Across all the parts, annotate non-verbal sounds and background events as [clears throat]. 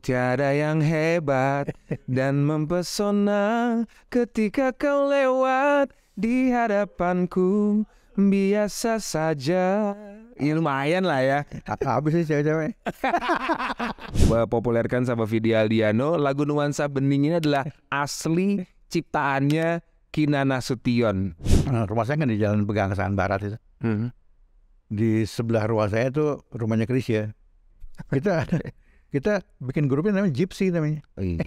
mutiara yang hebat dan mempesona ketika kau lewat di hadapanku biasa saja. Ya lumayan lah ya. Habis sih cewek-cewek. Populerkan sama Vidi Aldiano, lagu Nuansa Bening ini adalah asli ciptaannya Kina Nasution. Nah, rumah saya kan di Jalan Pegangsaan Barat itu. Hmm. Di sebelah rumah saya itu rumahnya Chris ya. Kita kita bikin grupnya namanya Gypsy namanya. Oh, iya.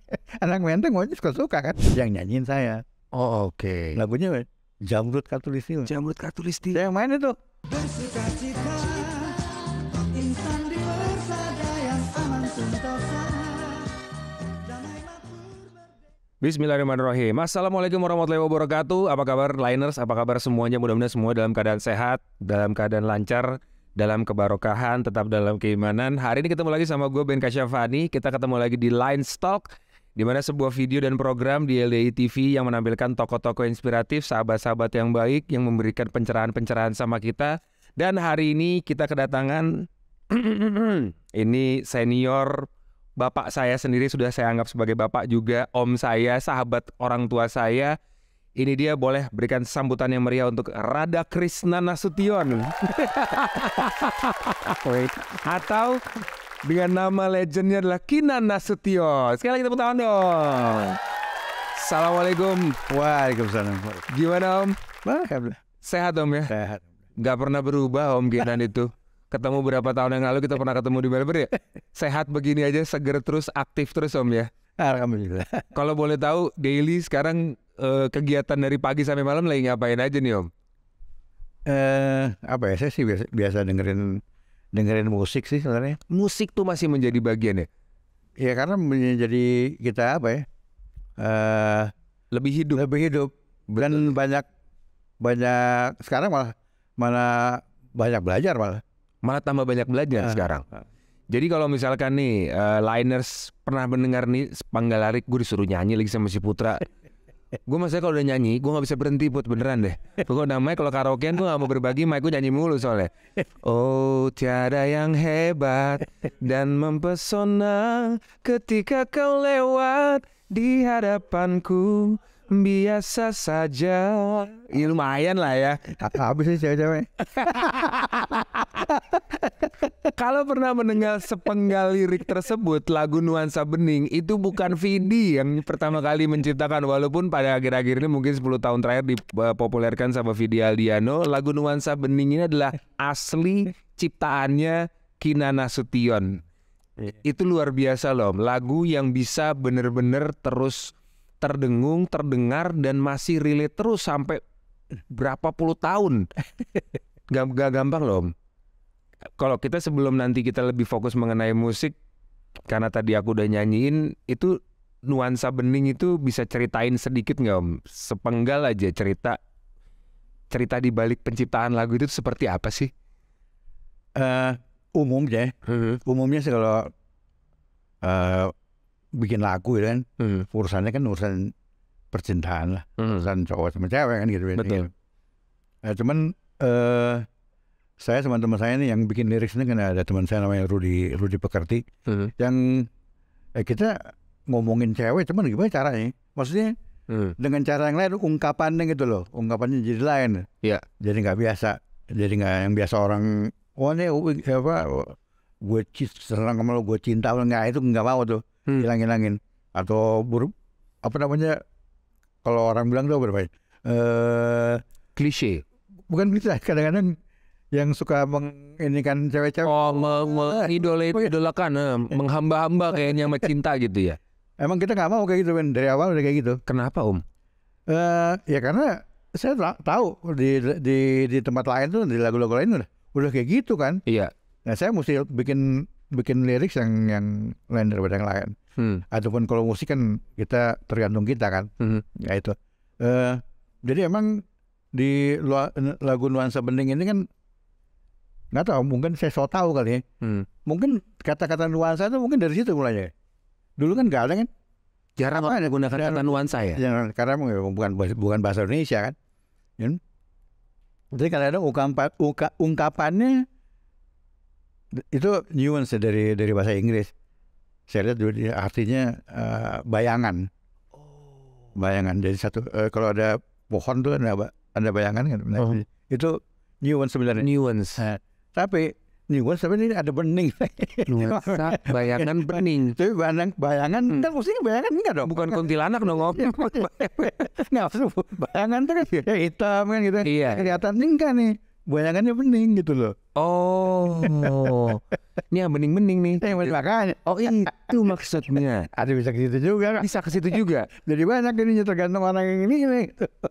[laughs] Anak menteng wajib suka-suka kan. Yang nyanyiin saya. Oh oke. Okay. Lagunya Jamrut Katulisti. Jamrut Katulisti. Saya yang main itu. Bismillahirrahmanirrahim. Assalamualaikum warahmatullahi wabarakatuh. Apa kabar liners? Apa kabar semuanya? Mudah-mudahan semua dalam keadaan sehat, dalam keadaan lancar dalam kebarokahan, tetap dalam keimanan. Hari ini ketemu lagi sama gue Ben Kasyafani. Kita ketemu lagi di Line Stock di mana sebuah video dan program di LDI TV yang menampilkan tokoh-tokoh inspiratif, sahabat-sahabat yang baik yang memberikan pencerahan-pencerahan sama kita. Dan hari ini kita kedatangan [clears throat] ini senior bapak saya sendiri sudah saya anggap sebagai bapak juga, om saya, sahabat orang tua saya, ini dia boleh berikan sambutan yang meriah untuk Rada Krishna Nasution. [laughs] Atau dengan nama legendnya adalah Kinan Nasution. Sekali lagi tepuk tangan dong. Assalamualaikum. Waalaikumsalam. Gimana om? Alhamdulillah. Sehat om ya? Sehat. Gak pernah berubah om Kinan [laughs] itu. Ketemu berapa tahun yang lalu kita pernah ketemu di Melbourne ya? Sehat begini aja, seger terus, aktif terus om ya? Alhamdulillah. Kalau boleh tahu, daily sekarang eh, kegiatan dari pagi sampai malam lagi ngapain aja nih Om? Eh, apa ya? Saya sih biasa, biasa dengerin dengerin musik sih sebenarnya. Musik tuh masih menjadi bagian ya? Ya karena menjadi kita apa ya? Eh, lebih hidup. Lebih hidup. Dan banyak banyak sekarang malah malah banyak belajar malah. Malah tambah banyak belajar nah. sekarang. Ah. Jadi kalau misalkan nih uh, Liners pernah mendengar nih Panggalarik gue disuruh nyanyi lagi sama si Putra. [laughs] gue maksudnya kalau udah nyanyi gue nggak bisa berhenti put beneran deh gue namanya kalau karaokean gue nggak mau berbagi mic gue nyanyi mulu soalnya oh tiada yang hebat dan mempesona ketika kau lewat di hadapanku biasa saja ya lumayan lah ya habis sih cewek-cewek [laughs] Kalau pernah mendengar sepenggal lirik tersebut, lagu Nuansa Bening itu bukan Vidi yang pertama kali menciptakan walaupun pada akhir-akhir ini mungkin 10 tahun terakhir dipopulerkan sama Vidi Aldiano, lagu Nuansa Bening ini adalah asli ciptaannya Kina Nasution. Iya. Itu luar biasa loh, lagu yang bisa benar-benar terus terdengung, terdengar dan masih relate terus sampai berapa puluh tahun. Gak, gak gampang loh kalau kita sebelum nanti kita lebih fokus mengenai musik karena tadi aku udah nyanyiin itu nuansa bening itu bisa ceritain sedikit nggak om sepenggal aja cerita cerita di balik penciptaan lagu itu seperti apa sih uh, eh, umumnya uh-huh. Hmm. umumnya sih kalau uh, bikin lagu ya kan uh-huh. urusannya kan urusan percintaan lah uh-huh. urusan cowok sama cewek kan gitu betul gitu. Uh, cuman uh, saya sama teman saya ini yang bikin lirik ini kan ada teman saya namanya Rudi Rudi Pekerti hmm. yang eh, kita ngomongin cewek cuman gimana caranya maksudnya hmm. dengan cara yang lain ungkapannya gitu loh ungkapannya jadi lain ya jadi nggak biasa jadi nggak yang biasa orang oh ini apa gue serang sama lo gue cinta nggak itu nggak mau tuh hmm. hilang hilangin atau buruk apa namanya kalau orang bilang tuh berapa eh klise bukan klise kadang-kadang yang suka menginikan cewek-cewek. Oh, ah, mengidolakan, oh, iya. me, idola, eh, eh, menghamba-hamba kayaknya sama cinta gitu ya. Emang kita nggak mau kayak gitu, kan Dari awal udah kayak gitu. Kenapa, Om? uh, ya karena saya tahu di di di tempat lain tuh di lagu-lagu lain udah udah kayak gitu kan. Iya. Nah, saya mesti bikin bikin lirik yang yang lain daripada yang lain. Hmm. Ataupun kalau musik kan kita tergantung kita kan. Hmm. Ya itu. Uh, jadi emang di lagu nuansa bening ini kan nggak tahu mungkin saya so tahu kali ya. Hmm. Mungkin kata-kata nuansa itu mungkin dari situ mulanya. Dulu kan nggak ada kan? Jarang orang menggunakan kata nuansa ya. Jarang, karena bukan bukan bahasa Indonesia kan. Ya. Jadi kadang-kadang ungkapan, ungkapannya itu nuance dari dari bahasa Inggris. Saya lihat artinya uh, bayangan. Oh. Bayangan. Jadi satu uh, kalau ada pohon tuh ada ada bayangan kan. Uh oh. -huh. Itu nuance sebenarnya. Nuance. Nah, tapi nih, gua sebenarnya ada bening. Nusa, bayangan [laughs] bening. Tapi bayangan bayangan hmm. kan mesti bayangan enggak dong. Bukan kuntilanak dong om. Enggak, [laughs] bayangan terus kan, iya. ya hitam kan gitu. Kan. Iya. Kelihatan enggak nih bayangannya bening gitu loh. Oh, ini yang bening-bening nih. bening iya, makanya. Oh itu maksudnya. [laughs] Ada bisa ke situ juga. Bisa ke situ juga. [laughs] Jadi banyak ini ya, tergantung orang yang ini. Nih.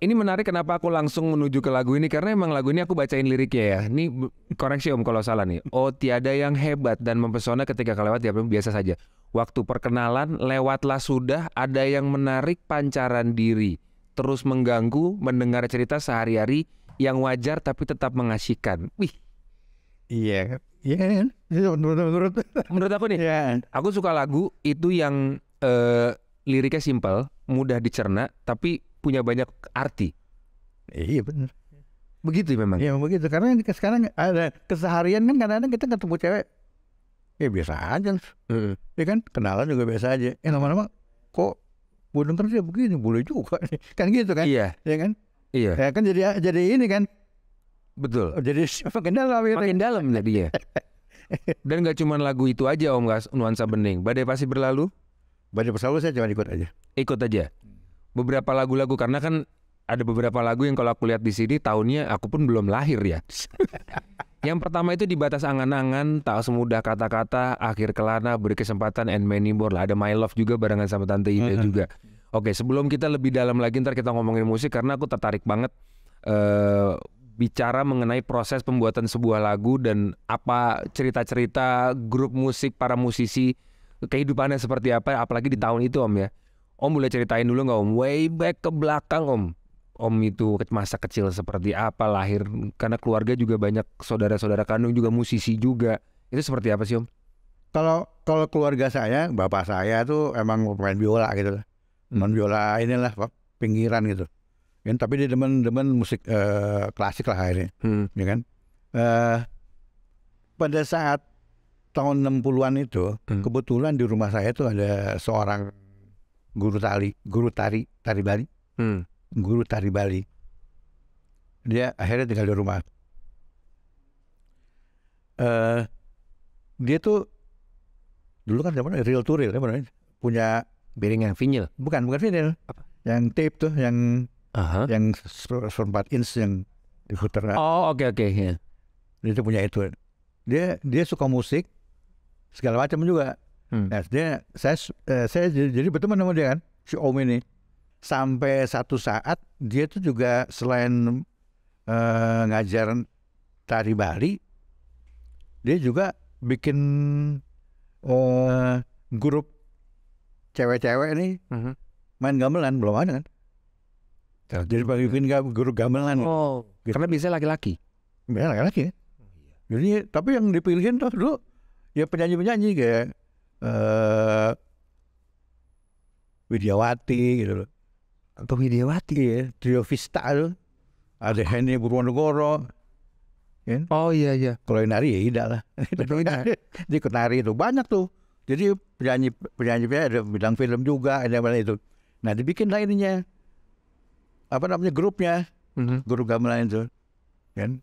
ini menarik kenapa aku langsung menuju ke lagu ini karena emang lagu ini aku bacain liriknya ya. Ini koreksi om kalau salah nih. Oh tiada yang hebat dan mempesona ketika kelewat ya biasa saja. Waktu perkenalan lewatlah sudah ada yang menarik pancaran diri terus mengganggu mendengar cerita sehari-hari yang wajar tapi tetap mengasihkan. Wih. Iya. Kan? Iya, kan? iya. Menurut menurut menurut aku nih. Yeah. Kan? Aku suka lagu itu yang uh, liriknya simpel, mudah dicerna tapi punya banyak arti. Iya benar. Begitu memang. Iya begitu karena sekarang ada keseharian kan kadang-kadang kita ketemu cewek ya biasa aja. Uh. Ya kan kenalan juga biasa aja. Eh lama-lama kok gue terus ya begini boleh juga kan gitu kan. Iya. Ya kan Iya. Ya kan jadi jadi ini kan. Betul. Oh, jadi makin dalam ya. Makin dalam ya. [laughs] Dan gak cuma lagu itu aja Om Gas, nuansa bening. Badai pasti berlalu. Badai pasti berlalu saya cuma ikut aja. Ikut aja. Beberapa lagu-lagu karena kan ada beberapa lagu yang kalau aku lihat di sini tahunnya aku pun belum lahir ya. [laughs] yang pertama itu di batas angan-angan, tak semudah kata-kata, akhir kelana, berkesempatan and many more lah. Ada My Love juga barengan sama Tante Ida uh -huh. juga. Oke, sebelum kita lebih dalam lagi ntar kita ngomongin musik karena aku tertarik banget uh, bicara mengenai proses pembuatan sebuah lagu dan apa cerita-cerita grup musik para musisi kehidupannya seperti apa apalagi di tahun itu Om ya. Om boleh ceritain dulu nggak Om? Way back ke belakang Om. Om itu masa kecil seperti apa lahir karena keluarga juga banyak saudara-saudara kandung juga musisi juga. Itu seperti apa sih Om? Kalau kalau keluarga saya, bapak saya tuh emang pemain biola gitu loh non viola inilah pinggiran gitu kan tapi dia demen-demen musik uh, klasik lah akhirnya hmm. ya kan uh, pada saat tahun 60-an itu hmm. kebetulan di rumah saya tuh ada seorang guru tari guru tari tari Bali hmm. guru tari Bali dia akhirnya tinggal di rumah uh, dia tuh dulu kan zaman real tour real ya punya Piring yang vinyl? Bukan, bukan vinyl. Apa? Yang tape tuh, yang uh -huh. yang seperempat inch yang diputar. Oh, oke okay, oke. Okay, iya. yeah. Dia tuh punya itu. Dia dia suka musik segala macam juga. Hmm. Nah, dia saya eh, saya jadi berteman sama dia kan, si Om ini. Sampai satu saat dia tuh juga selain uh, ngajar tari Bali, dia juga bikin uh, grup cewek-cewek ini mm-hmm. main gamelan belum ada kan? Jadi bikin guru gamelan. Oh, gitu. karena biasanya laki-laki. Bisa laki-laki. Ya. Oh, iya. Jadi tapi yang dipilihin tuh dulu ya penyanyi-penyanyi kayak uh, Widiawati gitu loh. Atau Widiawati ya, Trio Vista loh. Ada Henny Purwonegoro. Kan? Oh iya iya. Kalau yang nari ya tidak lah. [laughs] Dia ikut nari itu banyak tuh jadi penyanyi penyanyi ada bidang film juga ada apa itu. Nah dibikin lah ininya apa namanya grupnya mm-hmm. guru gamelan itu kan.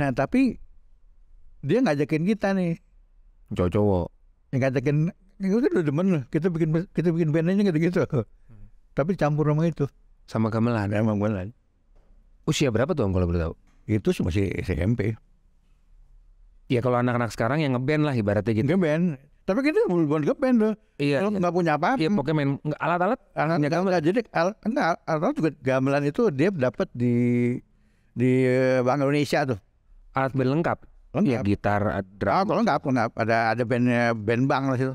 Nah tapi dia ngajakin kita nih cowok-cowok yang ngajakin kita kan udah demen kita bikin kita bikin band aja gitu-gitu hmm. tapi campur sama itu sama gamelan sama gamelan usia berapa tuh kalau boleh tahu itu masih SMP ya kalau anak-anak sekarang yang ngeband lah ibaratnya gitu ngeband tapi kita buat ngeband loh. Iya. Kalau iya. nggak punya apa-apa. Iya, pokoknya main alat-alat. Alat, -alat, alat, jadi alat, enggak, alat juga gamelan itu dia dapat di di eh, Bank Indonesia tuh. Alat band lengkap. Lengkap. Ya, gitar, eh, drum. Ah, kalau lengkap, lengkap. Ada ada band band bang lah situ.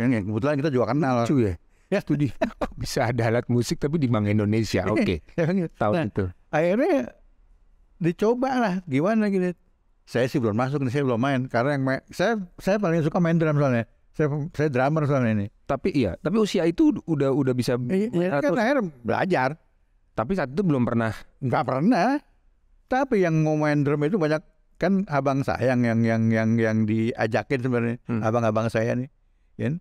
Yang, yang kebetulan kita juga kenal. Lucu ya. Ya studi. [laughs] Bisa ada alat musik tapi di Bank Indonesia. Iya, Oke. Okay. Ya gitu. Tahu nah, itu. Akhirnya dicoba lah gimana gitu saya sih belum masuk nih saya belum main karena yang main, saya saya paling suka main drum soalnya saya saya drummer soalnya ini tapi iya tapi usia itu udah udah bisa iya, iya kan akhirnya belajar tapi saat itu belum pernah nggak pernah tapi yang mau main drum itu banyak kan abang saya yang yang yang yang, yang diajakin sebenarnya hmm. abang-abang saya nih kan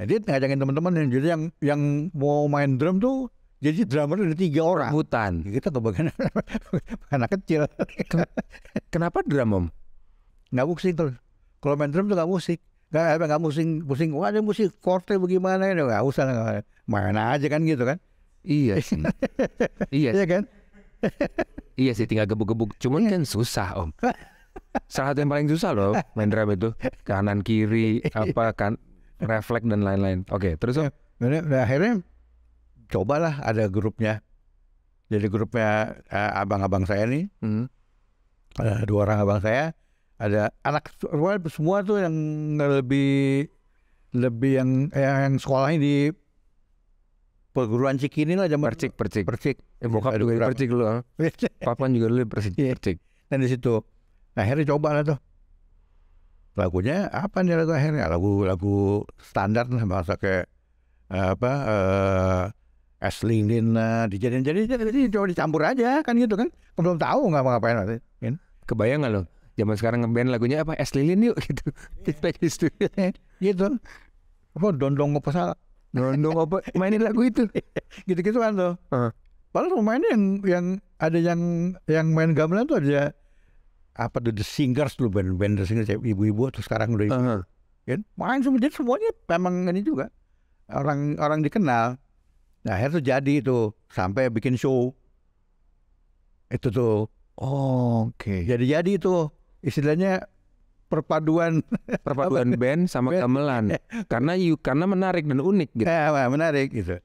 ya? dia ngajakin teman-teman yang jadi yang yang mau main drum tuh jadi drummer ada tiga orang. Hutan. Kita bagaimana, [laughs] anak kecil. Kenapa drum om? Gak musik tuh. Kalau main drum tuh gak musik. Gak apa gak musik musik. Wah ada musik korte bagaimana ya gak usah nggak. Main aja kan gitu kan. Iya [laughs] sih. iya. Iya kan. iya sih tinggal gebuk-gebuk. Cuman iya. kan susah om. Salah satu yang paling susah loh main drum itu kanan kiri [laughs] apa kan refleks dan lain-lain. Oke terus om. Iya. Nah, akhirnya cobalah ada grupnya. Jadi grupnya abang eh, abang-abang saya nih, hmm. ada dua orang abang saya, ada anak semua, semua tuh yang lebih lebih yang yang sekolahnya di perguruan Cikini lah zaman percik percik percik eh, bokap juga berapa. percik lu ah. [laughs] papan juga lu percik yeah. percik dan di situ nah akhirnya coba lah tuh lagunya apa nih lagu akhirnya lagu lagu standar lah masa kayak eh, apa uh, es lilin lah eh, dijadiin jadi jadi coba dicampur aja kan gitu kan, kan belum tahu nggak mau ngapain nanti kan kebayang nggak lo zaman sekarang ngeband lagunya apa es lilin yuk gitu kita di studio gitu apa dondong apa salah dondong apa mainin lagu itu gitu [laughs] gitu kan tuh Padahal pemainnya yang yang ada yang yang main gamelan tuh ada apa tuh the singers tuh band band the singers ibu-ibu tuh sekarang udah kan main semua semuanya memang ini juga orang orang dikenal Nah, akhirnya tuh jadi itu sampai bikin show. Itu tuh. Oh, oke. Okay. Jadi-jadi itu istilahnya perpaduan perpaduan [laughs] band sama band. gamelan. karena you karena menarik dan unik gitu. Ya, menarik gitu.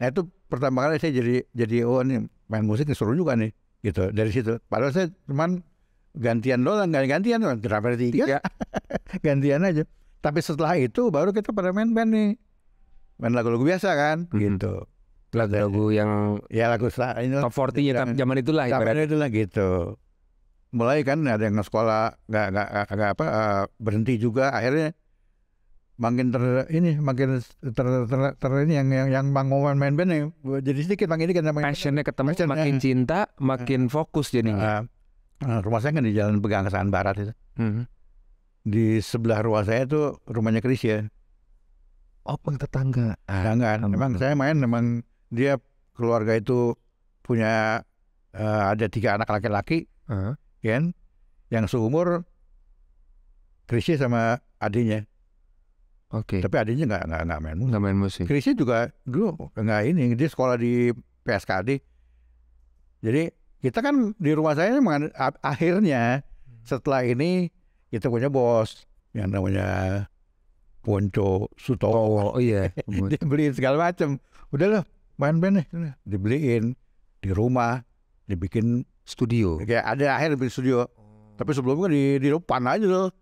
Nah, itu pertama kali saya jadi jadi oh nih main musik seru juga nih gitu dari situ. Padahal saya cuman gantian doang, gantian doang, drummer tiga. [laughs] gantian aja. Tapi setelah itu baru kita pada main band nih main lagu-lagu biasa kan mm -hmm. gitu lagu-lagu yang ya lagu ini top 40 nya iya. zaman itulah zaman itulah gitu mulai kan ada yang sekolah nggak nggak nggak apa uh, berhenti juga akhirnya makin ter ini makin ter ter, ter, ter ini yang yang yang pengumuman main band yang jadi sedikit makin ini makin passionnya ketemu passion makin cinta makin uh, fokus jadinya uh, rumah saya kan di jalan Pegangsaan Barat itu mm -hmm. di sebelah rumah saya itu rumahnya Chris ya Oh, tetangga. Tetangga. Ah, memang saya main memang dia keluarga itu punya uh, ada tiga anak laki-laki, uh. kan, yang seumur Krisi sama adiknya. Oke. Okay. Tapi adiknya nggak nggak nggak main musik. Nggak main musik. Krisi juga dulu nggak ini dia sekolah di PSKD. Jadi kita kan di rumah saya akhirnya hmm. setelah ini kita punya bos yang namanya Ponco Sutowo. Oh, oh iya. [laughs] dibeliin segala macam. Udah loh, main band nih. Dibeliin di rumah, dibikin studio. Kayak ada akhir bikin studio. Tapi sebelumnya di di depan aja loh.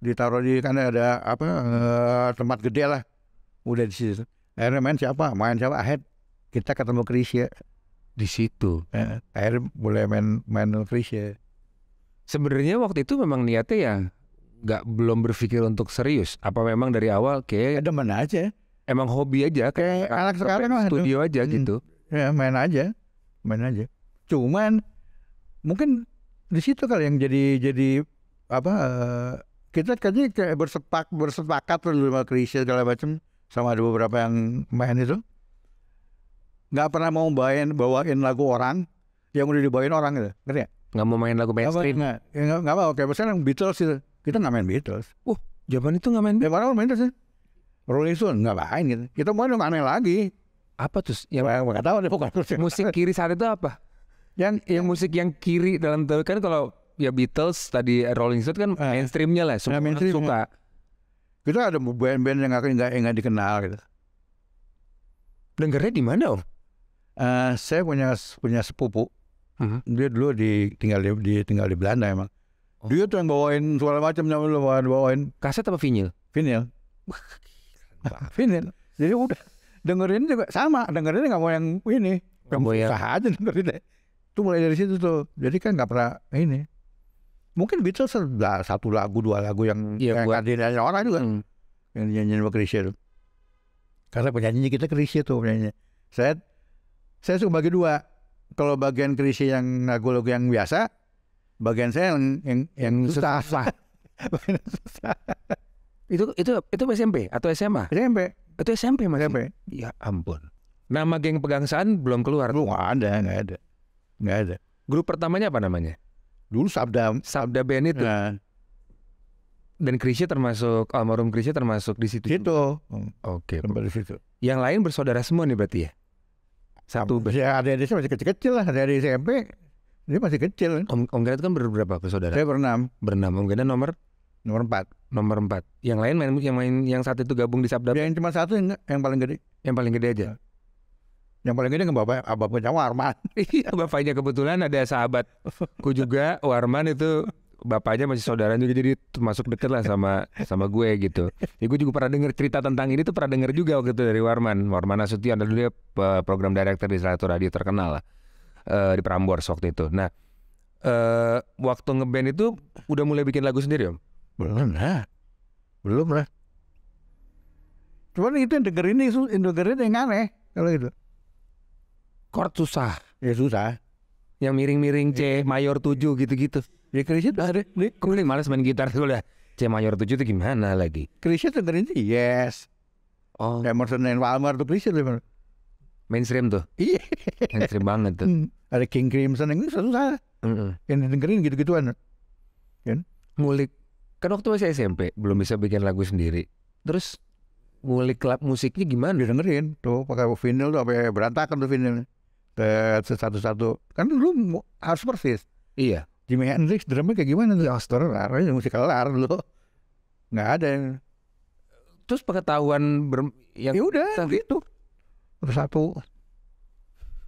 Ditaruh di kan ada apa eh, tempat gede lah. Udah di situ. Akhirnya main siapa? Main siapa? Akhir kita ketemu Krisya di situ. Eh, akhirnya boleh main main Krisya. Sebenarnya waktu itu memang niatnya ya nggak belum berpikir untuk serius? Apa memang dari awal kayak ada ya, mana aja? Emang hobi aja kayak, kayak anak sekarang studio aduh. aja hmm. gitu. Ya main aja, main aja. Cuman mungkin di situ kali yang jadi jadi apa eh, kita kayaknya kayak bersepak bersepakat dulu sama Krisya segala macam sama ada beberapa yang main itu nggak pernah mau bawain bawain lagu orang yang udah dibawain orang gitu ngerti ya nggak mau main lagu mainstream ya, nggak nggak mau kayak misalnya yang Beatles itu kita nggak main Beatles. Uh, zaman itu nggak main Beatles. Zaman ya, main Beatles ya. Rolling Stone nggak main gitu. Kita mau nggak main lagi. Apa tuh? Ya nggak tahu deh pokoknya. Musik kiri saat itu apa? Yang yang musik yang kiri dalam kan kalau ya Beatles tadi Rolling Stone kan eh, mainstreamnya lah semua ya, mainstream suka. Ya. Kita ada band-band yang nggak nggak dikenal gitu. Dengarnya di mana om? Uh, saya punya punya sepupu. Uh mhm. -huh. Dia dulu di tinggal di tinggal di Belanda emang Oh. Dia tuh yang bawain segala macamnya yang bawain, bawain. Kaset apa Vinyl, vinyl. vinyl. Jadi udah dengerin juga sama, dengerin nggak mau yang ini. Yang oh, susah aja dengerin deh. Itu mulai dari situ tuh. Jadi kan nggak pernah ini. Mungkin Beatles lah, satu lagu dua lagu yang ya, yang hadirannya orang juga hmm. yang nyanyiin sama Krisya tuh. Karena penyanyinya kita Krisya tuh penyanyinya. Saya saya suka bagi dua. Kalau bagian Krisya yang lagu-lagu yang biasa, bagian saya yang yang, yang susah. [laughs] susah. itu itu itu SMP atau SMA? SMP. Itu SMP mas. SMP. Ya ampun. Nama geng pegangsaan belum keluar. Belum ada, nggak ada, nggak ada. Grup pertamanya apa namanya? Dulu Sabda. Sabda Band itu. Nah. Dan Krisya termasuk almarhum Krisya termasuk di situ. Situ. Oke. Okay. Di situ. Yang lain bersaudara semua nih berarti ya? Satu. Ya ada di sini masih kecil-kecil lah, ada di SMP dia masih kecil kan. Om, om Kenneth kan berapa bersaudara? Saya berenam. Berenam. Om Kenneth nomor nomor empat. Nomor empat. Yang lain main yang main yang saat itu gabung di Sabda. Yang cuma satu yang, yang paling gede. Yang paling gede aja. Iya. Yang paling gede bapak punya Warman. [laughs] Iya, bapaknya kebetulan ada sahabat. Ku juga Warman oh, itu bapaknya masih saudara juga jadi termasuk deket lah sama sama gue gitu. Ya gue juga pernah dengar cerita tentang ini tuh pernah dengar juga waktu itu dari Warman. Warman Nasution dulu dia eh, program director di salah satu radio terkenal lah uh, di Prambors waktu itu. Nah, uh, waktu ngeband itu udah mulai bikin lagu sendiri om? Belum lah, belum lah. Cuman itu yang dengerin itu yang dengerin yang aneh kalau itu. Chord susah. Ya susah. Yang miring-miring C, iya. mayor tujuh gitu-gitu. Ya Krisya udah ada. Kuling males main gitar tuh udah. C mayor tujuh itu gimana lagi? Krisya dengerin sih, yes. Oh. Emerson and Palmer tuh Krisya tuh mainstream tuh iya mainstream banget tuh hmm. ada King Crimson yang satu sana mm -hmm. yang dengerin gitu-gituan kan ngulik kan waktu masih SMP belum bisa bikin lagu sendiri terus ngulik klub musiknya gimana dengerin tuh pakai vinyl tuh sampai berantakan tuh vinyl satu-satu kan dulu harus persis iya Jimi Hendrix drumnya kayak gimana tuh Astor arahnya musik kelar dulu nggak ada terus pengetahuan ber yang ya udah gitu bersatu,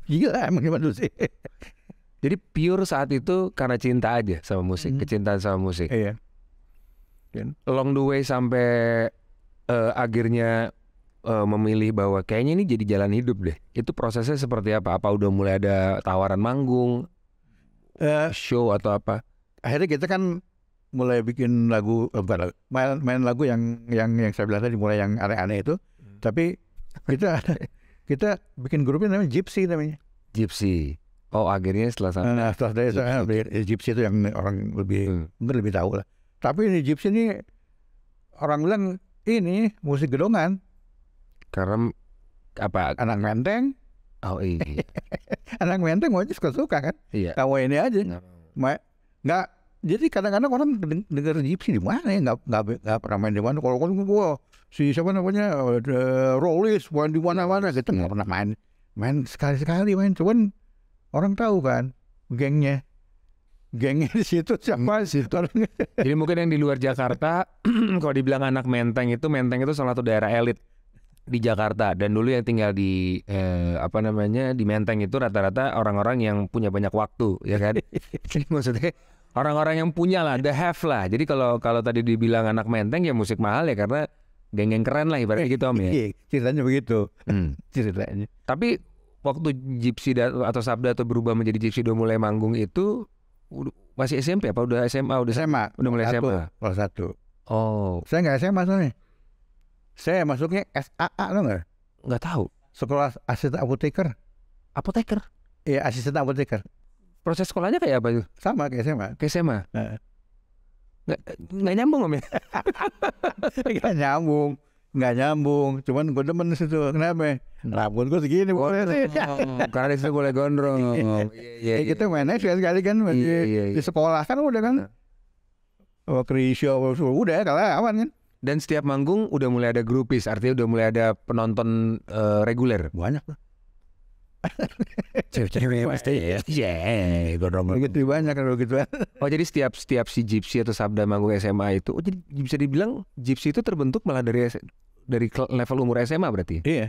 gila emang gimana sih [laughs] jadi pure saat itu karena cinta aja sama musik hmm. kecintaan sama musik iya yeah. Kan? long the way sampai uh, akhirnya uh, memilih bahwa kayaknya ini jadi jalan hidup deh itu prosesnya seperti apa apa udah mulai ada tawaran manggung uh, show atau apa akhirnya kita kan mulai bikin lagu eh, lagu main, main lagu yang yang yang saya bilang tadi mulai yang aneh-aneh itu hmm. tapi kita [laughs] kita bikin grupnya namanya Gypsy namanya. Gypsy. Oh akhirnya setelah sana. Nah, setelah dari sana eh, Gypsy itu yang orang lebih hmm. lebih tahu lah. Tapi ini Gypsy ini orang bilang ini musik gedongan. Karena apa? Anak menteng. Oh iya. [laughs] anak menteng mau suka suka kan. Iya. Kamu ini aja. Nggak. Iya. nggak jadi kadang-kadang orang dengar Gypsy di mana ya nggak nggak nggak pernah main di mana. Kalau kalau gua si siapa namanya uh, eh, eh, Rollies bukan di mana-mana gitu nggak pernah main main sekali-sekali main cuman orang tahu kan gengnya gengnya di situ siapa hmm. sih [laughs] jadi mungkin yang di luar Jakarta [clears throat] kalau dibilang anak Menteng itu Menteng itu salah satu daerah elit di Jakarta dan dulu yang tinggal di eh, apa namanya di Menteng itu rata-rata orang-orang yang punya banyak waktu ya kan [laughs] jadi maksudnya orang-orang yang punya lah the have lah jadi kalau kalau tadi dibilang anak Menteng ya musik mahal ya karena geng-geng keren lah ibaratnya gitu om ya iya ceritanya begitu hmm. [laughs] ceritanya tapi waktu Gypsy atau Sabda atau berubah menjadi Gypsy udah mulai manggung itu masih SMP apa udah SMA udah SMA udah mulai satu, SMA kelas satu oh saya nggak SMA soalnya saya masuknya SAA lo nggak nggak tahu sekolah asisten apoteker apoteker iya asisten apoteker proses sekolahnya kayak apa tuh? sama kayak SMA kayak SMA nah nggak eh, nggak nyambung om ya [laughs] nggak nyambung nggak nyambung cuman gue demen situ kenapa rambut gue segini oh, boleh karena di situ boleh gondrong iya, iya, iya eh, kita iya. mainnya sekali sekali kan iya, di, di sekolah kan udah kan oh krisio udah kalah awan kan dan setiap manggung udah mulai ada grupis artinya udah mulai ada penonton uh, reguler banyak lah cewek-cewek pasti ya yeah, iya, begitu banyak begitu gitu oh jadi setiap setiap si Gypsy atau Sabda manggung SMA itu oh, jadi bisa dibilang Gypsy itu terbentuk malah dari dari level umur SMA berarti iya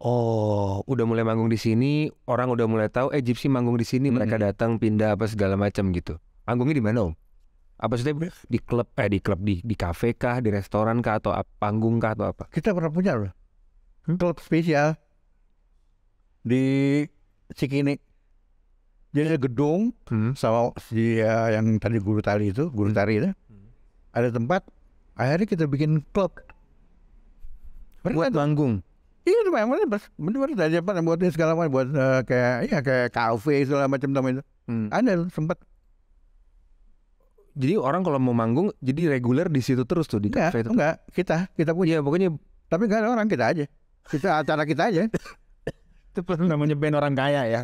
Oh, udah mulai manggung di sini, orang udah mulai tahu eh Gypsy manggung di sini, -hmm. mereka datang pindah apa segala macam gitu. Manggungnya di mana, Om? apa sih di klub eh di klub di di kafe kah di restoran kah atau panggung kah atau apa kita pernah punya loh hmm? klub spesial di Cikini. Jadi ada gedung hmm. sama dia ya, yang tadi guru tari itu, guru hmm. tari itu. Hmm. Ada tempat akhirnya kita bikin klub. buat manggung. Iya, memang benar Jepang yang buat segala macam buat uh, kayak ya kayak kafe segala macam teman itu. Hmm. Ada sempat jadi orang kalau mau manggung jadi reguler di situ terus tuh di kafe itu. Enggak, kita kita punya. Iya, pokoknya tapi enggak ada orang kita aja. Kita acara kita aja. [laughs] itu namanya band orang kaya ya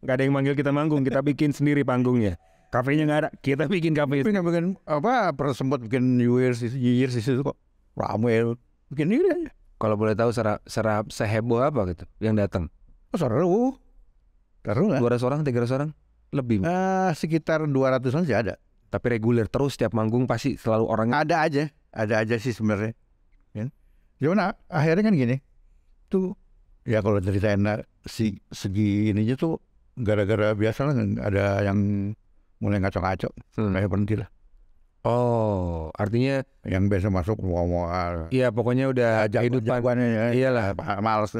Gak ada yang manggil kita manggung kita bikin sendiri panggungnya kafenya gak ada kita bikin kafe punya bikin apa pernah sempat bikin New Year's New Year's itu kok ramai bikin ini aja kalau boleh tahu serap serap seheboh apa gitu yang datang oh, seru seru nggak dua ratus orang tiga ratus orang lebih uh, sekitar dua ratusan sih ada tapi reguler terus setiap manggung pasti selalu orang ada aja ada aja sih sebenarnya ya. cuman akhirnya kan gini tuh ya kalau dari enak si segi ininya tuh gara-gara biasa lah ada yang mulai ngaco-ngaco hmm. kayak berhenti lah Oh, artinya yang biasa masuk ngomong-ngomong. Iya, pokoknya udah ya, jago, kehidupan. Ya, iyalah, males.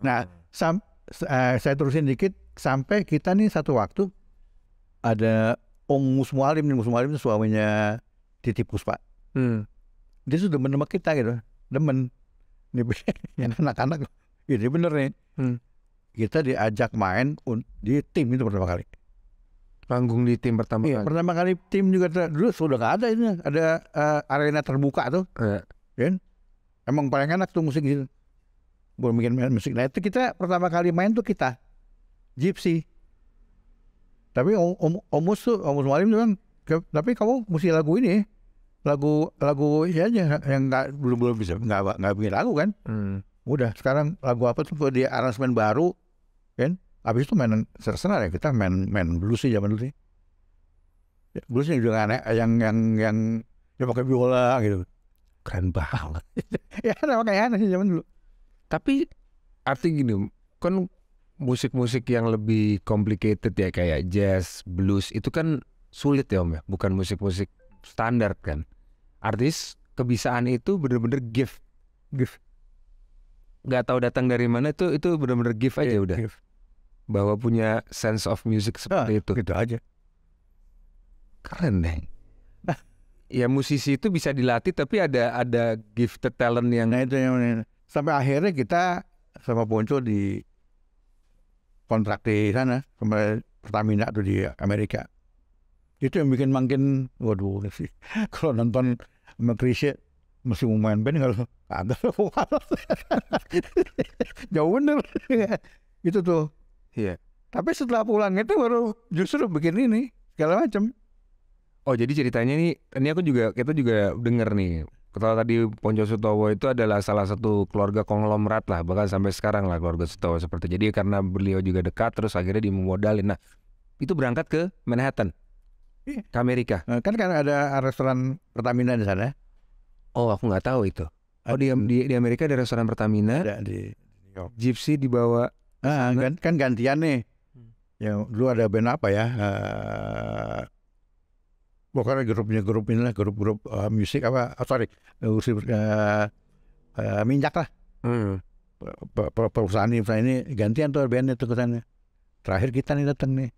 Nah, hmm. sam, uh, saya terusin dikit sampai kita nih satu waktu ada Om Musmualim nih Musmualim itu suaminya Titi Puspa. Hmm. Dia sudah demen sama kita gitu, demen. Nih [laughs] anak-anak jadi iya, bener nih hmm. kita diajak main di tim itu pertama kali panggung di tim pertama iya, kali. pertama kali tim juga dulu sudah nggak ada ini ada uh, arena terbuka tuh yeah. kan emang paling enak tuh musik gitu belum bikin musik. Nah itu kita pertama kali main tuh kita Gypsy. Tapi om, om, Omus tuh Omus Malim tuh kan, tapi kamu musik lagu ini, lagu lagu ya yang nggak belum belum bisa nggak nggak bikin lagu kan. Hmm. Udah sekarang lagu apa tuh di aransemen baru kan? abis itu main terserah ya kita main main blues sih zaman dulu sih. Ya, blues yang juga aneh eh, yang yang yang yang pakai biola gitu. Keren banget. [laughs] ya ada kayak aneh sih zaman dulu. Tapi arti gini, kan musik-musik yang lebih complicated ya kayak jazz, blues itu kan sulit ya Om ya, bukan musik-musik standar kan. Artis kebisaan itu bener-bener gift. Gift nggak tahu datang dari mana itu itu benar-benar gift aja yeah, udah give. bahwa punya sense of music seperti nah, itu gitu aja keren deh nah. ya musisi itu bisa dilatih tapi ada ada gifted talent yang nah itu yang sampai akhirnya kita sama Ponco di kontrak di sana sama Pertamina tuh di Amerika itu yang bikin makin waduh sih [laughs] kalau nonton sama Krisya mesti mau main band kalau [laughs] ada jauh bener [laughs] itu tuh iya tapi setelah pulang itu baru justru bikin ini segala macam oh jadi ceritanya nih ini aku juga kita juga denger nih kalau tadi Ponco Sutowo itu adalah salah satu keluarga konglomerat lah bahkan sampai sekarang lah keluarga Sutowo seperti jadi karena beliau juga dekat terus akhirnya dimodalin nah itu berangkat ke Manhattan iya. ke Amerika nah, kan kan ada restoran Pertamina di sana Oh, aku nggak tahu itu. Oh, di, di, di Amerika ada restoran Pertamina. Ada di York. Gypsy dibawa. Ah, kan, kan gantian nih. Hmm. Yang dulu ada band apa ya? Uh, pokoknya grupnya grup ini lah, grup-grup uh, eh, musik apa? Oh, sorry, uh, uh, minyak lah. Hmm. Per, perusahaan ini, perusahaan ini gantian tuh bandnya tuh katanya. Terakhir kita nih datang nih.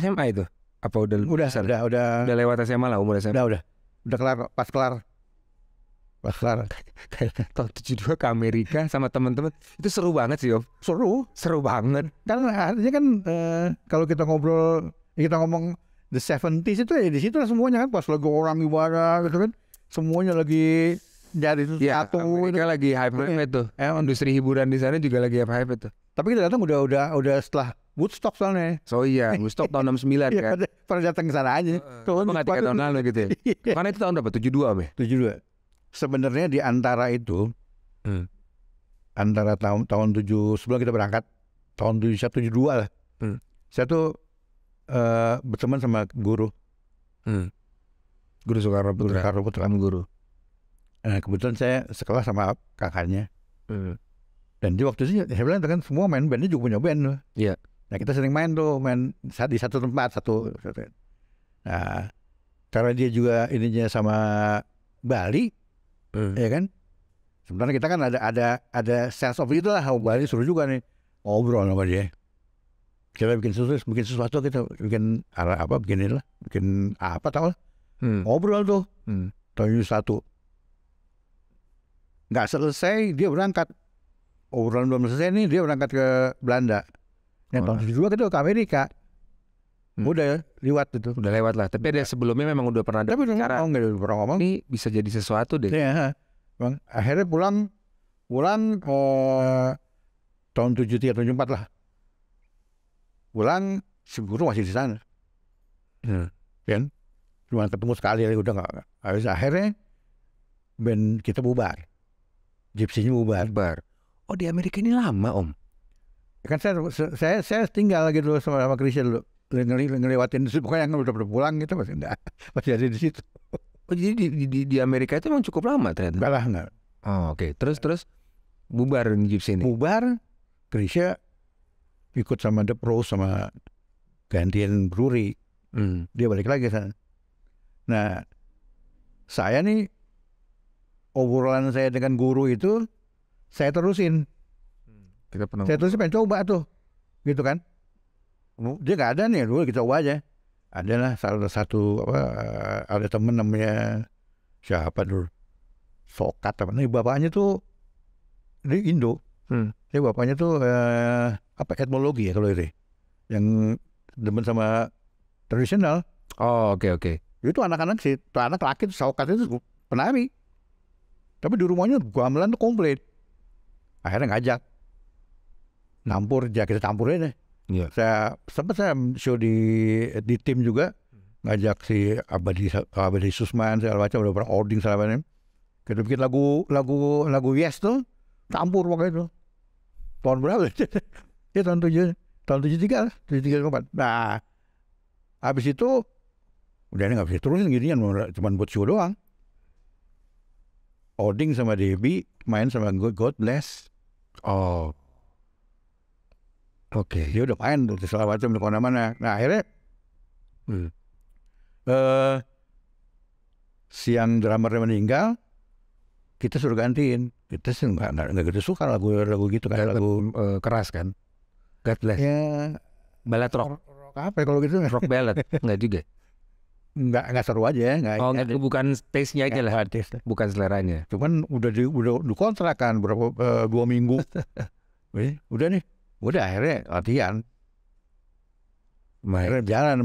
SMA itu? Apa udah udah udah udah udah lewat SMA lah umur SMA. Udah udah udah kelar pas kelar pas kelar [laughs] tahun tujuh dua ke Amerika sama teman-teman itu seru banget sih Om seru seru banget karena artinya kan uh, kalau kita ngobrol kita ngomong the seventies itu ya di situ semuanya kan pas lagi orang ibarat gitu kan semuanya lagi jadi ya, satu Amerika itu. lagi hype itu eh, eh industri hiburan di sana juga lagi hype hype itu tapi kita datang udah udah udah setelah Woodstock soalnya. So iya, [laughs] Woodstock tahun 69 iya, kan. Iya, pernah datang ke sana aja. Uh, nggak tiga tahun lalu gitu ya. [laughs] Iya. Karena itu tahun berapa? 72 meh. 72. Sebenarnya di antara itu hmm. antara tahun tahun 7 sebelum kita berangkat tahun 71 72 lah. Hmm. Saya tuh uh, berteman sama guru. Hmm. Guru Soekarno Putra. Guru Soekarno Putra kan guru. Nah, kebetulan saya sekelas sama kakaknya. Hmm. Dan di waktu itu saya bilang kan semua main bandnya juga punya band loh. Iya. Nah kita sering main tuh main saat di satu tempat satu. satu. Nah karena dia juga ininya sama Bali, hmm. ya kan? Sebenarnya kita kan ada ada ada sense of itu lah. Bali suruh juga nih ngobrol sama dia. Kita bikin sesuatu, bikin sesuatu kita gitu, bikin arah apa bikin ini lah, bikin apa tau lah. Hmm. Ngobrol tuh, hmm. tahun satu. Nggak selesai dia berangkat orang belum selesai nih dia berangkat ke Belanda. yang oh. tahun 72 kita ke Amerika. Hmm. Udah lewat itu. Udah lewat lah. Tapi ada sebelumnya memang udah pernah Tapi udah ngomong, udah pernah ngomong. Ini bisa jadi sesuatu deh. Iya. Bang, akhirnya pulang pulang eh, tahun tujuh tiga tujuh empat lah. Pulang si guru masih di sana. Hmm. Kan? Cuma ketemu sekali ya udah nggak. Habis akhirnya Ben kita bubar. Gipsinya bubar. bubar. Oh di Amerika ini lama om? Kan saya saya saya tinggal gitu sama sama Krisya dulu ngelewatin pokoknya yang udah pulang gitu masih enggak [laughs] masih ada di situ. Oh, jadi di, di, di Amerika itu emang cukup lama ternyata? Enggak lah enggak. Oh, oke. Okay. Terus terus bubar di Gypsy ini? Bubar. Krisya ikut sama The Pro sama gantian Bruri Hmm. Dia balik lagi sana. Nah, saya nih obrolan saya dengan guru itu saya terusin hmm. kita pernah saya terusin pengen coba tuh gitu kan dia nggak ada nih dulu kita coba aja ada lah salah satu apa eh, ada temen namanya siapa dulu sokat apa nih bapaknya tuh dari Indo hmm. dia bapaknya tuh eh, apa etnologi ya kalau itu yang demen sama tradisional oh oke okay, oke okay. itu anak-anak sih anak laki sokat itu penari tapi di rumahnya gamelan tuh komplit akhirnya ngajak nampur ya kita campurin deh yeah. saya sempat saya show di di tim juga ngajak si Abadi Abadi Susman segala macam udah pernah ording segala macam kita bikin lagu lagu lagu Yes tuh campur waktu itu tahun berapa ya? [laughs] ya tahun tujuh tahun tujuh tiga tujuh tiga empat nah habis itu udah ini nggak bisa terusin ya cuma buat show doang Oding sama Debbie main sama God Bless Oh. Oke. Dia udah main tuh segala macam di mana-mana. Nah akhirnya hmm. uh, eh, siang drummernya meninggal, kita suruh gantiin. Kita sih nggak nggak gitu suka lagu-lagu gitu kayak lagu uh, keras kan. Godless. Ya, balad rock. rock apa ya kalau gitu? Rock ballad. Enggak [laughs] juga nggak nggak seru aja ya, nggak oh, itu bukan taste-nya aja lah bukan bukan seleranya cuman udah di udah kan berapa uh, dua minggu [laughs] udah nih udah akhirnya latihan akhirnya jalan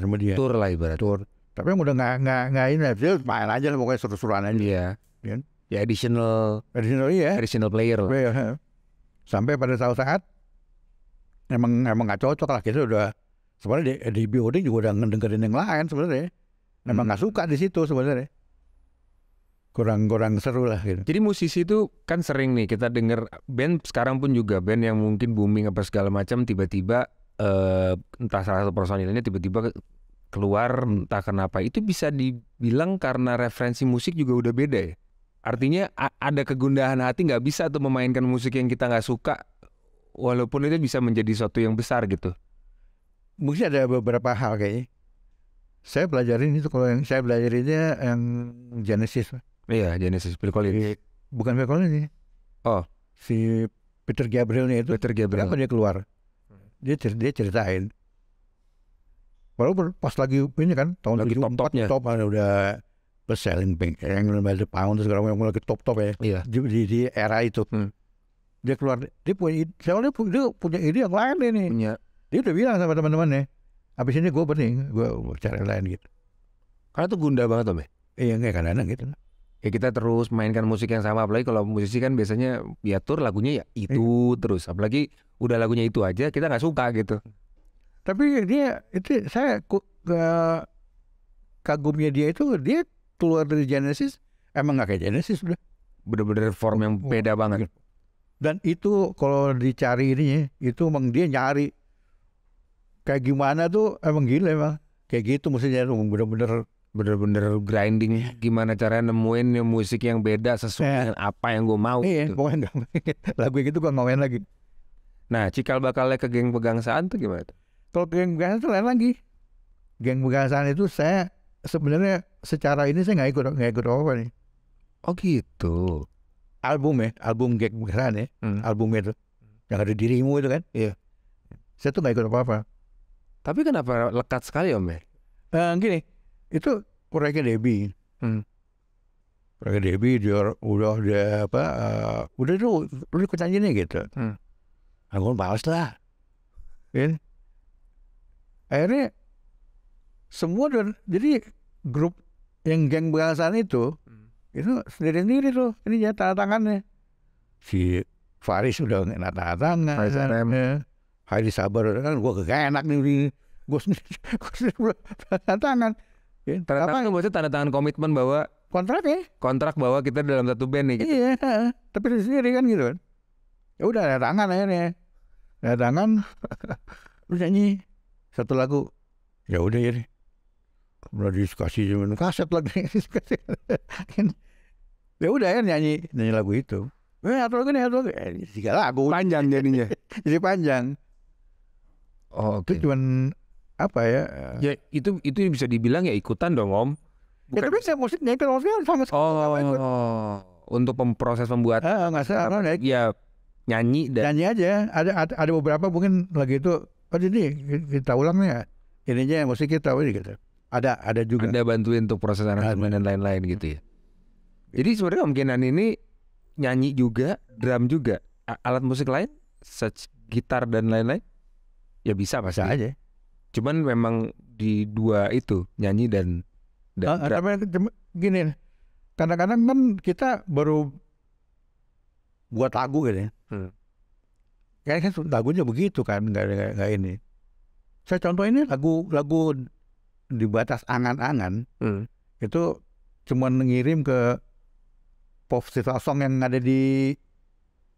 sama dia tour lah ibarat tour tapi yang udah nggak nggak nggak ini main aja lah pokoknya seru-seruan aja ya ya additional additional iya additional player lah iya, sampai pada saat saat emang emang nggak cocok lah kita udah sebenarnya di, eh, di BOD juga udah ngedengerin yang lain sebenarnya memang hmm. nggak hmm. suka di situ sebenarnya kurang-kurang seru lah gitu. Jadi musisi itu kan sering nih kita denger band sekarang pun juga band yang mungkin booming apa segala macam tiba-tiba eh, entah salah satu personilnya tiba-tiba keluar entah kenapa itu bisa dibilang karena referensi musik juga udah beda ya. Artinya ada kegundahan hati nggak bisa tuh memainkan musik yang kita nggak suka walaupun itu bisa menjadi sesuatu yang besar gitu mungkin ada beberapa hal kayaknya. Saya pelajarin itu kalau yang saya pelajarinnya yang Genesis. Iya, Genesis Phil Collins. Iya, bukan Phil Collins ya. Oh, si Peter Gabrielnya itu. Peter Gabriel. Kenapa dia keluar? Dia cerita dia ceritain. Walaupun pas lagi ini kan tahun lagi 74 top, top udah selling bank yang the pound segala macam lagi top top ya iya. di, di, di era itu hmm. dia keluar dia punya ide, dia punya ide yang lain ini punya dia udah bilang sama teman-temannya, habis ini gue bening, gue cari lain gitu. Karena tuh gundah banget Om ya? Iya, kayak kanan gitu. Ya kita terus mainkan musik yang sama, apalagi kalau musisi kan biasanya diatur lagunya ya itu iya. terus. Apalagi udah lagunya itu aja, kita nggak suka gitu. Tapi dia, itu saya ku, uh, kagumnya dia itu, dia keluar dari Genesis, emang nggak kayak Genesis udah. Bener-bener form yang oh, beda oh, banget. Iya. Dan itu kalau dicari ini, itu emang dia nyari kayak gimana tuh emang gila emang kayak gitu maksudnya bener-bener bener-bener grinding gimana caranya nemuin musik yang beda sesuai yeah. dengan apa yang gue mau iya, gitu. pokoknya [laughs] lagu gitu gue main lagi nah cikal bakalnya ke geng pegangsaan tuh gimana tuh? kalau geng pegangsaan tuh lain lagi geng pegangsaan itu saya sebenarnya secara ini saya nggak ikut nggak ikut apa nih oh gitu album ya album geng pegangsaan ya hmm. album itu yang ada dirimu itu kan iya saya tuh nggak ikut apa apa tapi kenapa lekat sekali Om ya? Uh, gini, itu proyeknya debi, Hmm. Proyeknya Debbie dia udah dia apa, uh, udah tuh lu ikut aja nih gitu. Hmm. Aku males lah. ini iya. Akhirnya semua dan jadi grup yang geng bahasan itu hmm. itu sendiri-sendiri tuh ini ya tanda tangannya si Faris udah nggak tanda tangan Faris di Sabar kan gua kagak enak nih gua sendiri [laughs] tanda tangan ya, tanda tangan maksudnya kan tanda tangan komitmen bahwa kontrak ya kontrak bahwa kita dalam satu band nih gitu. iya tapi di sendiri kan gitu kan ya udah ada tangan akhirnya ada tangan [laughs] terus nyanyi satu lagu ya udah ya udah diskusi cuman kaset lagi [laughs] ya udah ya nyanyi nyanyi lagu itu Eh, atau lagu nih, atau lagu. Eh, tiga lagu. Panjang jadinya. Jadi panjang. Oh, okay. itu cuman apa ya? Eh, ya itu itu bisa dibilang ya ikutan dong om. Ya, Bukan. Ya tapi saya musiknya itu musiknya sama sekali. Oh, ikut. oh, untuk proses membuat. Ah, nggak salah naik. Ya nyanyi dan nyanyi aja. Ada ada, beberapa mungkin lagi itu. Oh ini kita ulang ya. Ininya musik kita ini gitu. Ada ada juga. Ada bantuin untuk proses aransemen dan lain-lain gitu ya. Gitu. Jadi sebenarnya kemungkinan ini nyanyi juga, drum juga, alat musik lain, such gitar dan lain-lain. Ya bisa bahasa iya. aja. Cuman memang di dua itu nyanyi dan dan ah, tapi gini kadang-kadang kan kita baru buat lagu gitu ya. Hmm. Kayaknya kan lagunya begitu kan, nggak nggak ini. Saya contoh ini lagu lagu di batas angan-angan hmm. itu cuman ngirim ke pop song yang ada di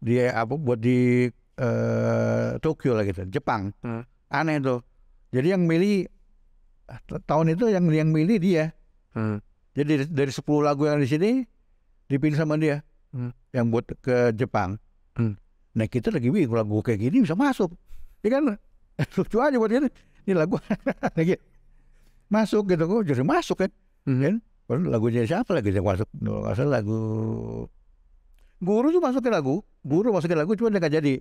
di apa buat di eh, Tokyo lah gitu, Jepang. Hmm. Aneh tuh. Jadi yang milih tahun itu yang yang milih dia. Hmm. Jadi dari 10 lagu yang di sini dipilih sama dia hmm. yang buat ke Jepang. Hmm. Nah kita lagi bingung lagu kayak gini bisa masuk. Ya kan [laughs] lucu aja buat ini. Ini lagu [laughs] lagi masuk gitu kok oh, jadi masuk kan. Hmm. kan? lagunya siapa lagi yang masuk? Nggak salah lagu Guru tuh masukin lagu, guru masukin lagu cuma dia nggak jadi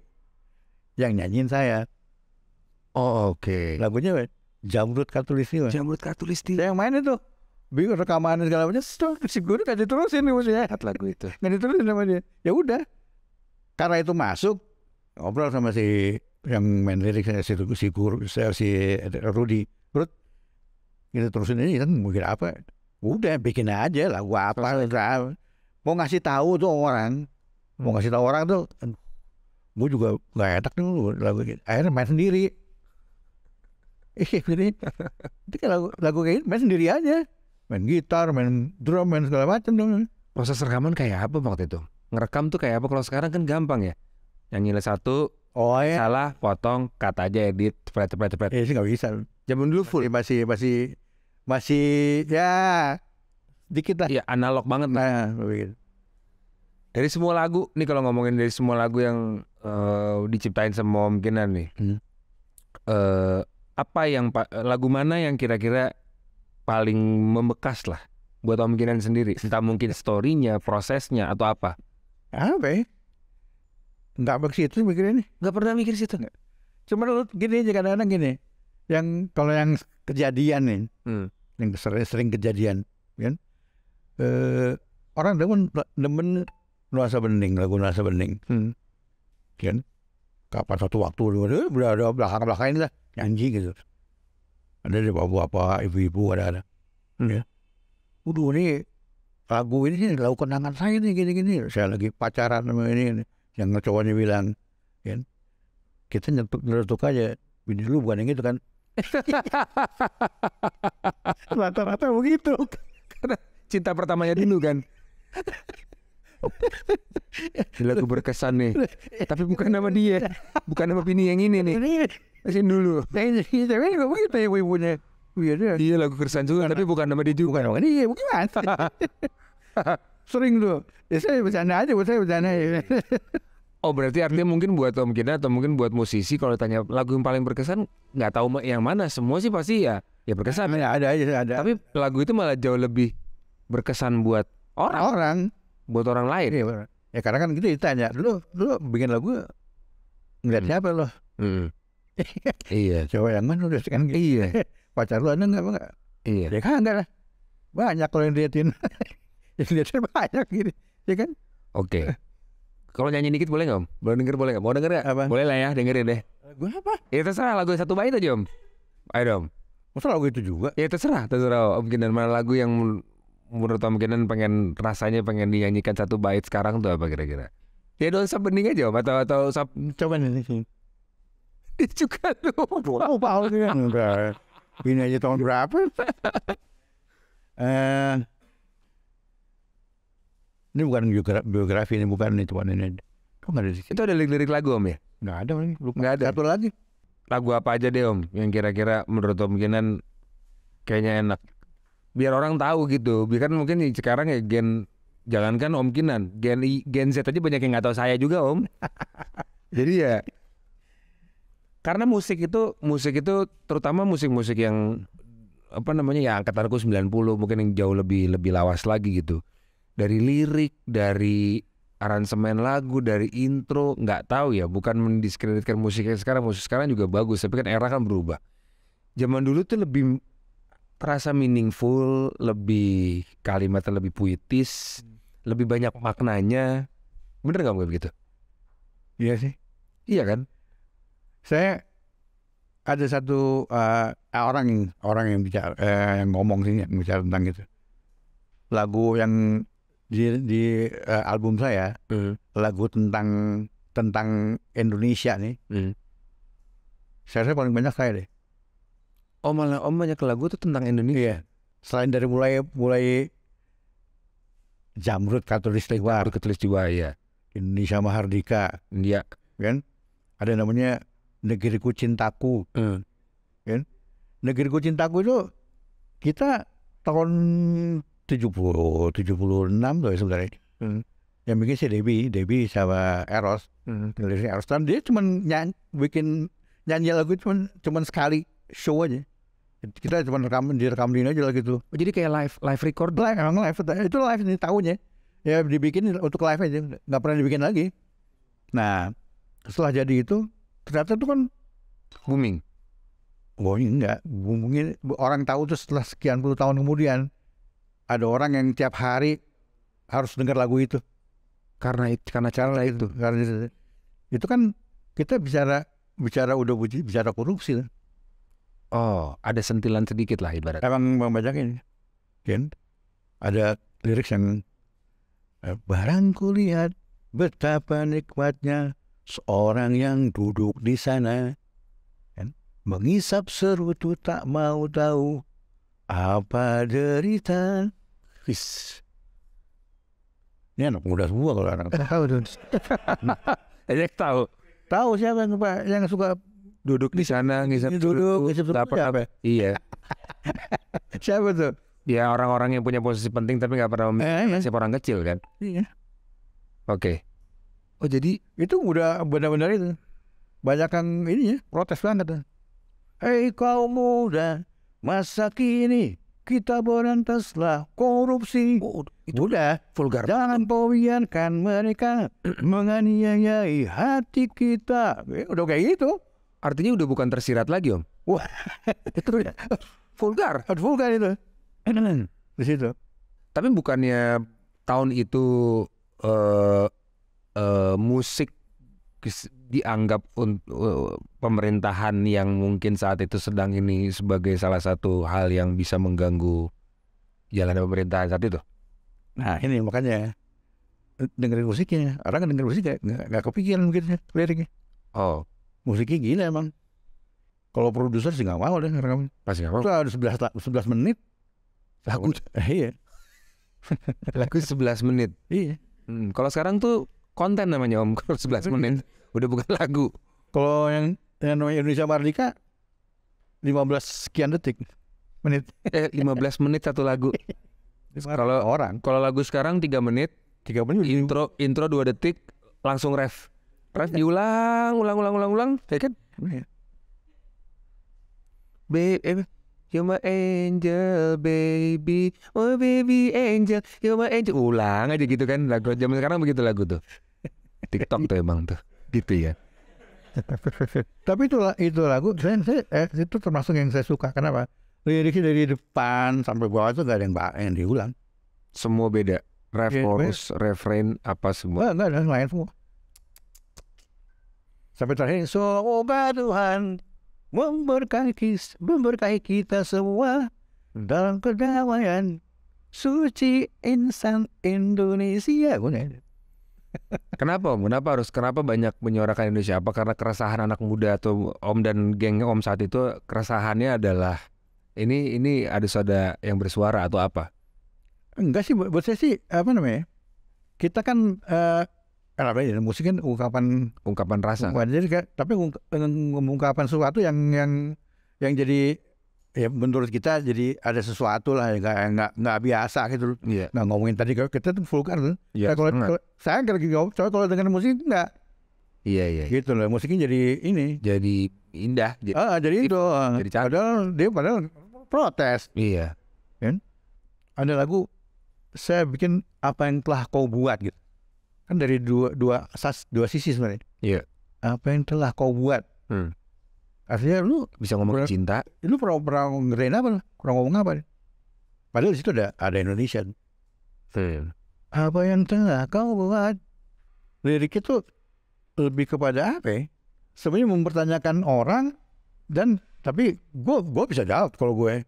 yang nyanyiin saya. Oh oke. Okay. Lagunya Jamrut Katulistiwa. Jamrut Katulistiwa. Saya yang main itu. Bingung rekaman segala macam. Si guru kan diterusin nih maksudnya. lagu itu. Nggak diterusin sama dia. Ya udah. Karena itu masuk ngobrol sama si yang main lirik saya si, si guru saya si Rudi. Rud kita terusin ini kan mungkin apa udah bikin aja lagu apa mau ngasih tahu tuh orang mau hmm. ngasih tahu orang tuh gue juga nggak enak nih lagu akhirnya main sendiri jadi eh, lagu lagu kayak main sendiri aja main gitar main drum main segala macam dong proses rekaman kayak apa waktu itu ngerekam tuh kayak apa kalau sekarang kan gampang ya Yang nilai satu oh, iya. salah potong kata aja edit cepet cepet cepet iya sih nggak bisa zaman dulu full masih masih masih ya dikit lah ya analog banget nah, begitu dari semua lagu nih kalau ngomongin dari semua lagu yang uh, diciptain sama Om Kinan nih. Hmm. Uh, apa yang lagu mana yang kira-kira paling membekas lah buat Om Kinan sendiri? Entah mungkin storynya, prosesnya atau apa? Apa? Ya? Enggak mikir itu mikirnya Enggak pernah mikir situ. nggak. Cuma lu gini aja kadang-kadang gini. Yang kalau yang kejadian nih, hmm. yang sering, sering kejadian, kan? Eh, orang demen demen nuansa bening, lagu nuansa bening. Hmm Kan? Kapan satu waktu udah belakang belakang ini lah nyanyi gitu. Ada di bapak-bapak, ibu-ibu ada ada. Ya. udah ini lagu ini sih lagu kenangan saya nih gini-gini. Saya lagi pacaran sama ini, ini. yang cowoknya bilang, kan kita nyetuk nyetuk aja. Bini lu bukan yang gitu kan? Rata-rata begitu. Karena cinta pertamanya dulu kan. [laughs] Ini lagu berkesan nih. Tapi bukan nama dia. Bukan nama bini yang ini nih. Iya. masih dulu. Iya, iya, iya lagu kesan juga, tapi bukan nama dia juga. Bukan, bukan dia, bukan [laughs] Sering tuh. Ya saya bercanda aja, saya bercanda aja. Oh berarti artinya mungkin buat Tom Kina atau mungkin buat musisi kalau tanya lagu yang paling berkesan nggak tahu yang mana semua sih pasti ya ya berkesan ya ada aja ada tapi lagu itu malah jauh lebih berkesan buat orang orang buat orang lain. Iya, ya karena kan gitu ditanya, lu lu bikin lagu ngeliat hmm. siapa lo? Hmm. [laughs] iya. Coba yang mana udah kan gitu. Iya. [laughs] Pacar lu ada nggak nggak Iya. Ya kan enggak lah. Banyak kalau yang diliatin. [laughs] yang diliatin banyak gitu. Ya kan? Oke. Okay. Kalau nyanyi dikit boleh nggak om? Boleh denger boleh nggak? Mau denger nggak? Boleh lah ya dengerin deh. Lagu apa? Ya terserah lagu satu bait aja om. Ayo dong. Masa lagu itu juga? Ya terserah, terserah om. Mungkin dan mana lagu yang menurut Om Kenan pengen rasanya pengen dinyanyikan satu bait sekarang tuh apa kira-kira? Ya don't stop bening aja Om atau atau stop coba nih. Ini juga tuh. Wow, Paul enggak. Ini aja tahun berapa? [laughs] Eh ini bukan biografi ini bukan ini tuan ini. Kok ada sih? Itu ada lirik-lirik lagu om ya? Nggak ada lagi. Nggak ada. Satu lagi. Lagu apa aja deh om yang kira-kira menurut om Kinan kayaknya enak biar orang tahu gitu biar kan mungkin sekarang ya gen jangankan om kinan gen I, gen Z aja banyak yang nggak tahu saya juga om [laughs] jadi ya karena musik itu musik itu terutama musik-musik yang apa namanya ya angkatanku 90 mungkin yang jauh lebih lebih lawas lagi gitu dari lirik dari aransemen lagu dari intro nggak tahu ya bukan mendiskreditkan musiknya sekarang musik sekarang juga bagus tapi kan era kan berubah zaman dulu tuh lebih terasa meaningful, lebih kalimatnya lebih puitis, hmm. lebih banyak maknanya. Bener gak gue begitu? Iya sih. Iya kan? Saya ada satu uh, orang orang yang bicara eh, yang ngomong sini yang bicara tentang itu lagu yang di, di uh, album saya mm. lagu tentang tentang Indonesia nih mm. saya, saya paling banyak saya deh Oh, malah om banyak lagu tuh tentang Indonesia. Iya. Selain dari mulai mulai Jamrut Katulistiwa, Jamrut Katulistiwa ya. Indonesia Mahardika, iya kan? Ada namanya Negeriku Cintaku. Hmm. Kan? Negeriku Cintaku itu kita tahun 70 76 tuh ya sebenarnya. Hmm. Yang bikin si Debi, Debi sama Eros. Hmm. Eros dia cuma nyanyi bikin nyanyi lagu cuma cuma sekali show aja kita cuma rekam rekam ini aja lah gitu oh, jadi kayak live live record live emang live itu live ini tahunnya ya dibikin untuk live aja nggak pernah dibikin lagi nah setelah jadi itu ternyata itu kan booming booming enggak booming orang tahu tuh setelah sekian puluh tahun kemudian ada orang yang tiap hari harus dengar lagu itu karena itu karena cara itu karena itu, itu kan kita bicara bicara udah bicara korupsi lah. Oh, ada sentilan sedikit lah ibarat. Emang Bang Bajak ini, Ken, ada lirik yang eh, barang kulihat betapa nikmatnya seorang yang duduk di sana kan? mengisap serutu tak mau tahu apa derita. Is. Ini anak muda semua kalau anak tahu. Ya tahu. Tahu siapa yang suka duduk di sana ngisap duduk ngisap apa ya? iya [laughs] siapa tuh ya orang-orang yang punya posisi penting tapi nggak pernah eh, siapa orang kecil kan iya oke okay. oh jadi itu udah benar-benar itu banyak yang ini ya protes banget hei kau muda masa kini kita berantaslah korupsi. Oh, itu udah vulgar. Jangan pawiankan mereka [clears throat] menganiayai hati kita. Eh, udah kayak gitu. Artinya udah bukan tersirat lagi om. Wah, [laughs] itu vulgar. Vulgar itu. Eh, Di situ. Tapi bukannya tahun itu uh, uh, musik dianggap uh, pemerintahan yang mungkin saat itu sedang ini sebagai salah satu hal yang bisa mengganggu jalannya pemerintahan saat itu. Nah ini makanya dengerin musiknya orang dengerin musik nggak nggak kepikiran mungkin ya, liriknya. Oh musiknya gini emang kalau produser sih nggak mau deh ngerekam pasti nggak mau itu ada sebelas sebelas menit lagu eh, iya [laughs] lagu sebelas menit iya hmm, kalau sekarang tuh konten namanya om [laughs] kalau sebelas iya. menit udah bukan lagu kalau yang yang namanya Indonesia lima belas sekian detik menit [laughs] eh, lima belas menit satu lagu kalau orang kalau lagu sekarang tiga menit tiga menit intro intro dua detik langsung ref Ref diulang, ulang, ulang, ulang, ulang, kan, nah ya kan? Babe, eh, You're my angel, baby. Oh, baby angel, you're my angel. Ulang aja gitu kan lagu zaman sekarang begitu lagu tuh. TikTok tuh emang tuh, gitu ya. [laughs] Tapi itu itu lagu saya, saya eh, itu termasuk yang saya suka. Kenapa? Liriknya dari depan sampai bawah itu gak ada yang yang diulang. Semua beda. Iya, Ref, chorus, refrain, apa semua? Enggak, enggak ada yang lain semua. Sampai terakhir, semoga Tuhan memberkahi memberkahi kita semua dalam kedamaian suci insan Indonesia. Kenapa Om? Kenapa harus? Kenapa banyak menyuarakan Indonesia? Apa karena keresahan anak muda atau Om dan geng Om saat itu keresahannya adalah ini ini ada saudara yang bersuara atau apa? Enggak sih, buat saya sih apa namanya? Kita kan uh, Kenapa apa ya musik kan ungkapan ungkapan rasa ungkapan, jadi tapi ungkapan sesuatu yang yang yang jadi ya menurut kita jadi ada sesuatu lah yang nggak nggak biasa gitu yeah. Iya. nah ngomongin tadi kita tuh vulgar loh yeah, iya, kalau, kalau saya kalau ngomong kalau dengan musik enggak iya, iya iya. Gitu loh musiknya jadi ini. Jadi indah. Jadi, ah, jadi itu. Ah. Jadi cantik. Padahal dia padahal protes. Iya. Kan? Ada lagu saya bikin apa yang telah kau buat gitu kan dari dua dua sas dua sisi sebenarnya yeah. apa yang telah kau buat hmm. artinya lu bisa ngomong pernah, cinta lu pernah pernah ngerein apa kurang ngomong apa padahal di situ ada ada Indonesia hmm. apa yang telah kau buat lirik itu lebih kepada apa ya? sebenarnya mempertanyakan orang dan tapi gue gue bisa jawab kalau gue ya.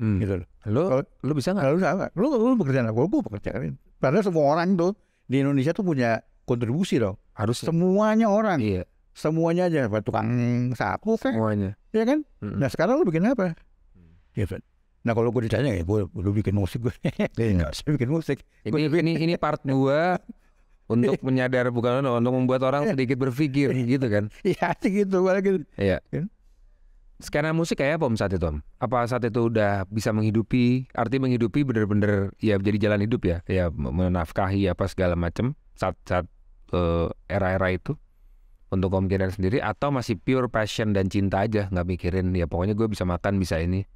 hmm. gitu lo Lu, kalo, lu bisa nggak? Lu, lu, lu bekerja gue Gue bekerja kan. Padahal semua orang tuh di Indonesia tuh punya kontribusi dong. Harus semuanya orang. Iya. Semuanya aja, tukang sapu kan. Semuanya. Iya kan? Mm-hmm. Nah, sekarang lu bikin apa? Hmm. Iya, mm. Nah, kalau gue ditanya ya, eh, gue lu bikin musik gue. Enggak saya bikin musik. Ini, ini ini part dua [laughs] untuk menyadar bukan untuk membuat orang iya. sedikit berpikir iya. gitu kan. Iya, [laughs] gitu. Iya. Yeah skena musik kayak apa om saat itu om? Apa saat itu udah bisa menghidupi, arti menghidupi bener-bener ya jadi jalan hidup ya, ya menafkahi apa segala macem saat saat uh, era-era itu untuk om Kinan sendiri atau masih pure passion dan cinta aja nggak mikirin ya pokoknya gue bisa makan bisa ini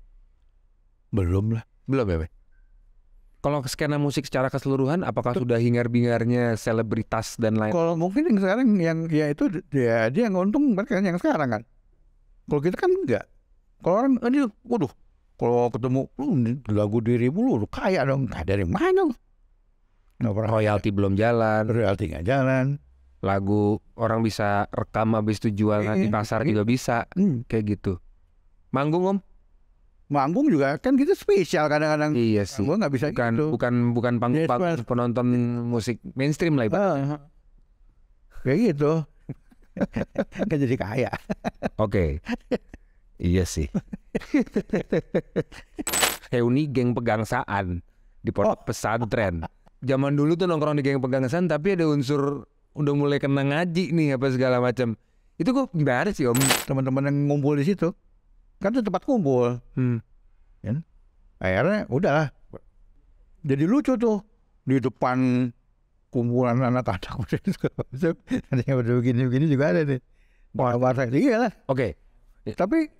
belum lah belum ya kalau skena musik secara keseluruhan apakah Tuh. sudah hingar-bingarnya selebritas dan lain kalau mungkin yang sekarang yang ya itu dia dia yang untung mereka yang sekarang kan kalau kita kan enggak. Kalau orang, ah, ini, waduh, kalau ketemu lu lagu dirimu lu, lu kaya dong. Nah, dari mana lu? Nah, pernah. Royalty belum jalan. Royalty nggak jalan. Lagu orang bisa rekam habis itu jual di pasar juga bisa. Hmm. Kayak gitu. Manggung om? Manggung juga kan kita gitu spesial kadang-kadang. Iya sih. Gue nggak bisa bukan, gitu. Bukan bukan panggung yes, penonton musik mainstream lah. Ibarat. Uh, ah, ya. kayak gitu. [laughs] Kan jadi kaya. Oke. Iya sih. Reuni geng pegangsaan di pondok oh. pesantren. Zaman dulu tuh nongkrong di geng pegangsaan tapi ada unsur udah mulai kena ngaji nih apa segala macam. Itu kok gimana sih om? Teman-teman yang ngumpul di situ kan itu tempat kumpul. Hmm. Ya. Akhirnya udah Jadi lucu tuh di depan kumpulan anak-anak ada yang begini-begini juga ada nih warna-warna iya lah oke okay. tapi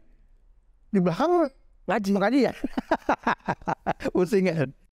di belakang ngaji ngaji ya [laughs] kan